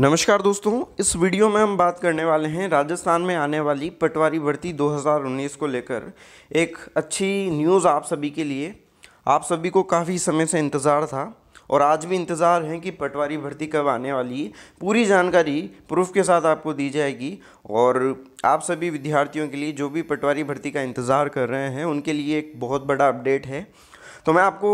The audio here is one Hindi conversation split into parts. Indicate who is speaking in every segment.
Speaker 1: नमस्कार दोस्तों इस वीडियो में हम बात करने वाले हैं राजस्थान में आने वाली पटवारी भर्ती 2019 को लेकर एक अच्छी न्यूज़ आप सभी के लिए आप सभी को काफ़ी समय से इंतज़ार था और आज भी इंतज़ार है कि पटवारी भर्ती कब आने वाली पूरी जानकारी प्रूफ के साथ आपको दी जाएगी और आप सभी विद्यार्थियों के लिए जो भी पटवारी भर्ती का इंतज़ार कर रहे हैं उनके लिए एक बहुत बड़ा अपडेट है तो मैं आपको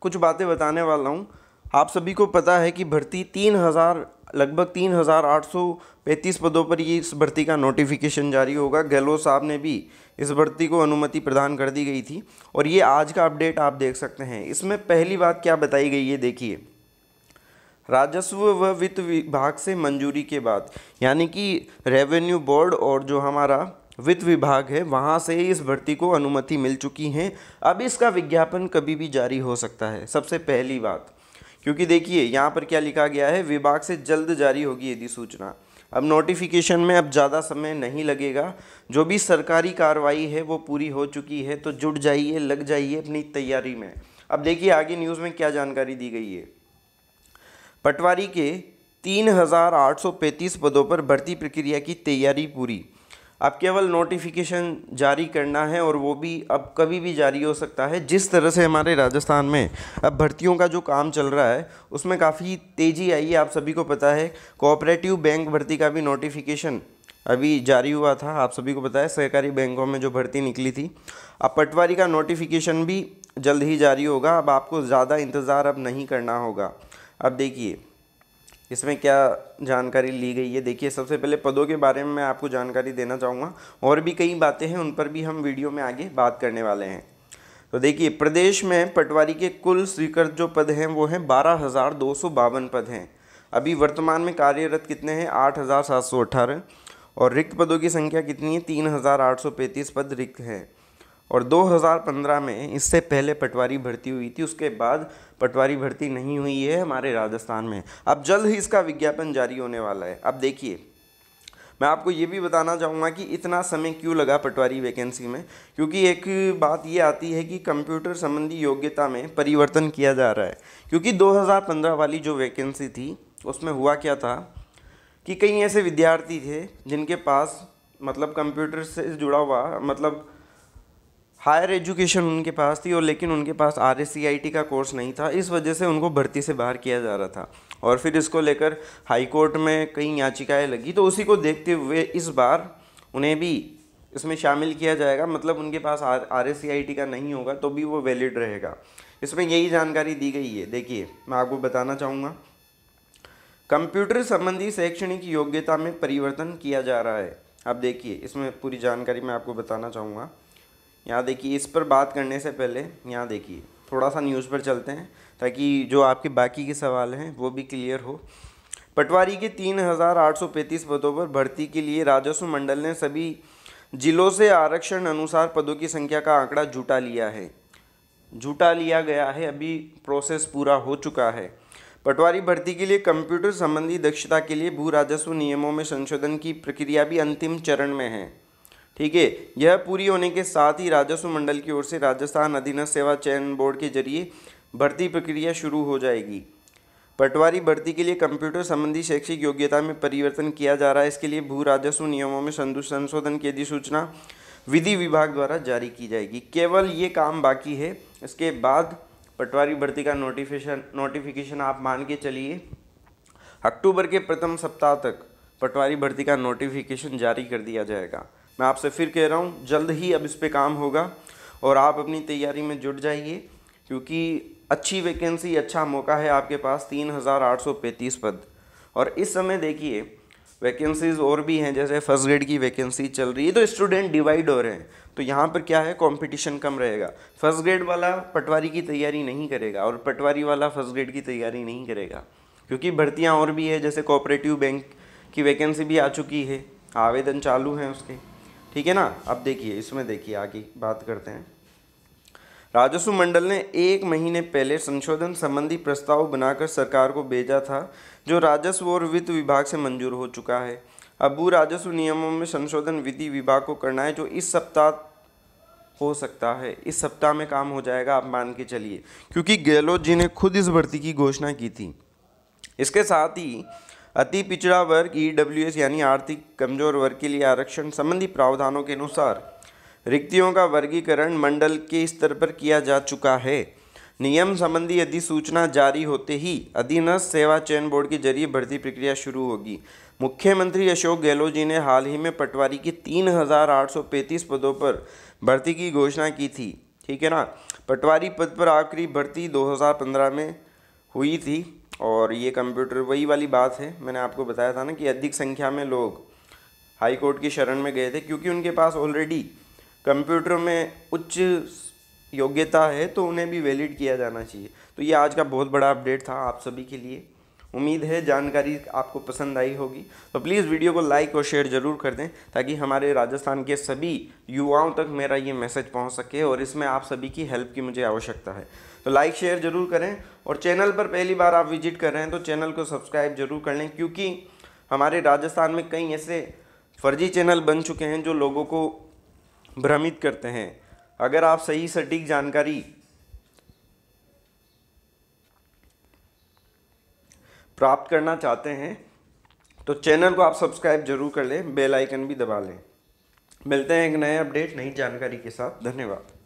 Speaker 1: कुछ बातें बताने वाला हूँ आप सभी को पता है कि भर्ती तीन हज़ार लगभग तीन हज़ार आठ सौ पैंतीस पदों पर ये इस भर्ती का नोटिफिकेशन जारी होगा गहलोत साहब ने भी इस भर्ती को अनुमति प्रदान कर दी गई थी और ये आज का अपडेट आप देख सकते हैं इसमें पहली बात क्या बताई गई है देखिए राजस्व व वित्त विभाग से मंजूरी के बाद यानी कि रेवेन्यू बोर्ड और जो हमारा वित्त विभाग है वहाँ से इस भर्ती को अनुमति मिल चुकी है अब इसका विज्ञापन कभी भी जारी हो सकता है सबसे पहली बात क्योंकि देखिए यहाँ पर क्या लिखा गया है विभाग से जल्द जारी होगी यदि सूचना अब नोटिफिकेशन में अब ज़्यादा समय नहीं लगेगा जो भी सरकारी कार्रवाई है वो पूरी हो चुकी है तो जुट जाइए लग जाइए अपनी तैयारी में अब देखिए आगे न्यूज़ में क्या जानकारी दी गई है पटवारी के 3,835 पदों पर भर्ती प्रक्रिया की तैयारी पूरी आप केवल नोटिफिकेशन जारी करना है और वो भी अब कभी भी जारी हो सकता है जिस तरह से हमारे राजस्थान में अब भर्तियों का जो काम चल रहा है उसमें काफ़ी तेज़ी आई है आप सभी को पता है कोऑपरेटिव बैंक भर्ती का भी नोटिफिकेशन अभी जारी हुआ था आप सभी को पता है सहकारी बैंकों में जो भर्ती निकली थी अब पटवारी का नोटिफिकेशन भी जल्द ही जारी होगा अब आपको ज़्यादा इंतज़ार अब नहीं करना होगा अब देखिए इसमें क्या जानकारी ली गई है देखिए सबसे पहले पदों के बारे में मैं आपको जानकारी देना चाहूँगा और भी कई बातें हैं उन पर भी हम वीडियो में आगे बात करने वाले हैं तो देखिए प्रदेश में पटवारी के कुल स्वीकृत जो पद हैं वो हैं बारह हज़ार दो सौ बावन पद हैं अभी वर्तमान में कार्यरत कितने हैं आठ हज़ार सात सौ और रिक्त पदों की संख्या कितनी है तीन हज़ार आठ सौ पैंतीस पद रिक्त हैं और 2015 में इससे पहले पटवारी भर्ती हुई थी उसके बाद पटवारी भर्ती नहीं हुई है हमारे राजस्थान में अब जल्द ही इसका विज्ञापन जारी होने वाला है अब देखिए मैं आपको ये भी बताना चाहूँगा कि इतना समय क्यों लगा पटवारी वैकेंसी में क्योंकि एक बात ये आती है कि कंप्यूटर संबंधी योग्यता में परिवर्तन किया जा रहा है क्योंकि 2015 वाली जो वैकेंसी थी उसमें हुआ क्या था कि कई ऐसे विद्यार्थी थे जिनके पास मतलब कंप्यूटर से जुड़ा हुआ मतलब हायर एजुकेशन उनके पास थी और लेकिन उनके पास आर का कोर्स नहीं था इस वजह से उनको भर्ती से बाहर किया जा रहा था और फिर इसको लेकर हाई कोर्ट में कई याचिकाएं लगी तो उसी को देखते हुए इस बार उन्हें भी इसमें शामिल किया जाएगा मतलब उनके पास आर आर का नहीं होगा तो भी वो वैलिड रहेगा इसमें यही जानकारी दी गई है देखिए मैं आपको बताना चाहूँगा कंप्यूटर संबंधी शैक्षणिक योग्यता में परिवर्तन किया जा रहा है अब देखिए इसमें पूरी जानकारी मैं आपको बताना चाहूँगा यहाँ देखिए इस पर बात करने से पहले यहाँ देखिए थोड़ा सा न्यूज़ पर चलते हैं ताकि जो आपके बाकी के सवाल हैं वो भी क्लियर हो पटवारी के 3,835 पदों पर भर्ती के लिए राजस्व मंडल ने सभी जिलों से आरक्षण अनुसार पदों की संख्या का आंकड़ा जुटा लिया है जुटा लिया गया है अभी प्रोसेस पूरा हो चुका है पटवारी भर्ती के लिए कंप्यूटर संबंधी दक्षता के लिए भू राजस्व नियमों में संशोधन की प्रक्रिया भी अंतिम चरण में है ठीक है यह पूरी होने के साथ ही राजस्व मंडल की ओर से राजस्थान अधीनस्थ सेवा चयन बोर्ड के जरिए भर्ती प्रक्रिया शुरू हो जाएगी पटवारी भर्ती के लिए कंप्यूटर संबंधी शैक्षिक योग्यता में परिवर्तन किया जा रहा है इसके लिए भू राजस्व नियमों में संशोधन की अधिसूचना विधि विभाग द्वारा जारी की जाएगी केवल ये काम बाकी है इसके बाद पटवारी भर्ती का नोटिफिकेशन नोटिफिकेशन आप मान के चलिए अक्टूबर के प्रथम सप्ताह तक पटवारी भर्ती का नोटिफिकेशन जारी कर दिया जाएगा मैं आपसे फिर कह रहा हूँ जल्द ही अब इस पर काम होगा और आप अपनी तैयारी में जुट जाइए क्योंकि अच्छी वैकेंसी अच्छा मौका है आपके पास तीन हज़ार आठ सौ पैंतीस पद और इस समय देखिए वैकेंसीज़ और भी हैं जैसे फर्स्ट ग्रेड की वैकेंसी चल रही है तो स्टूडेंट डिवाइड हो रहे हैं तो यहाँ पर क्या है कंपटीशन कम रहेगा फर्स्ट ग्रेड वाला पटवारी की तैयारी नहीं करेगा और पटवारी वाला फर्स्ट ग्रेड की तैयारी नहीं करेगा क्योंकि भर्तियाँ और भी है जैसे कोऑपरेटिव बैंक की वैकेंसी भी आ चुकी है आवेदन चालू हैं उसके ठीक है ना अब देखिए इसमें देखिए आगे बात करते हैं राजस्व मंडल ने एक महीने पहले संशोधन संबंधी प्रस्ताव बनाकर सरकार को भेजा था जो राजस्व और वित्त विभाग से मंजूर हो चुका है अब वो राजस्व नियमों में संशोधन विधि विभाग को करना है जो इस सप्ताह हो सकता है इस सप्ताह में काम हो जाएगा आप मान के चलिए क्योंकि गहलोत जी ने खुद इस भर्ती की घोषणा की थी इसके साथ ही अति पिछड़ा वर्ग ई e यानी आर्थिक कमजोर वर्ग के लिए आरक्षण संबंधी प्रावधानों के अनुसार रिक्तियों का वर्गीकरण मंडल के स्तर पर किया जा चुका है नियम संबंधी अधिसूचना जारी होते ही अधीनस्थ सेवा चयन बोर्ड के जरिए भर्ती प्रक्रिया शुरू होगी मुख्यमंत्री अशोक गहलोत जी ने हाल ही में पटवारी के 3,835 पदों पर भर्ती की घोषणा की थी ठीक है ना पटवारी पद पर आखिरी भर्ती 2015 में हुई थी और ये कंप्यूटर वही वाली बात है मैंने आपको बताया था ना कि अधिक संख्या में लोग हाई कोर्ट की शरण में गए थे क्योंकि उनके पास ऑलरेडी कंप्यूटर में उच्च योग्यता है तो उन्हें भी वैलिड किया जाना चाहिए तो ये आज का बहुत बड़ा अपडेट था आप सभी के लिए उम्मीद है जानकारी आपको पसंद आई होगी तो प्लीज़ वीडियो को लाइक और शेयर ज़रूर कर दें ताकि हमारे राजस्थान के सभी युवाओं तक मेरा ये मैसेज पहुंच सके और इसमें आप सभी की हेल्प की मुझे आवश्यकता है तो लाइक शेयर ज़रूर करें और चैनल पर पहली बार आप विजिट कर रहे हैं तो चैनल को सब्सक्राइब जरूर कर लें क्योंकि हमारे राजस्थान में कई ऐसे फर्जी चैनल बन चुके हैं जो लोगों को भ्रमित करते हैं अगर आप सही सटीक जानकारी प्राप्त करना चाहते हैं तो चैनल को आप सब्सक्राइब जरूर कर लें बेल आइकन भी दबा लें मिलते हैं एक नए अपडेट नई जानकारी के साथ धन्यवाद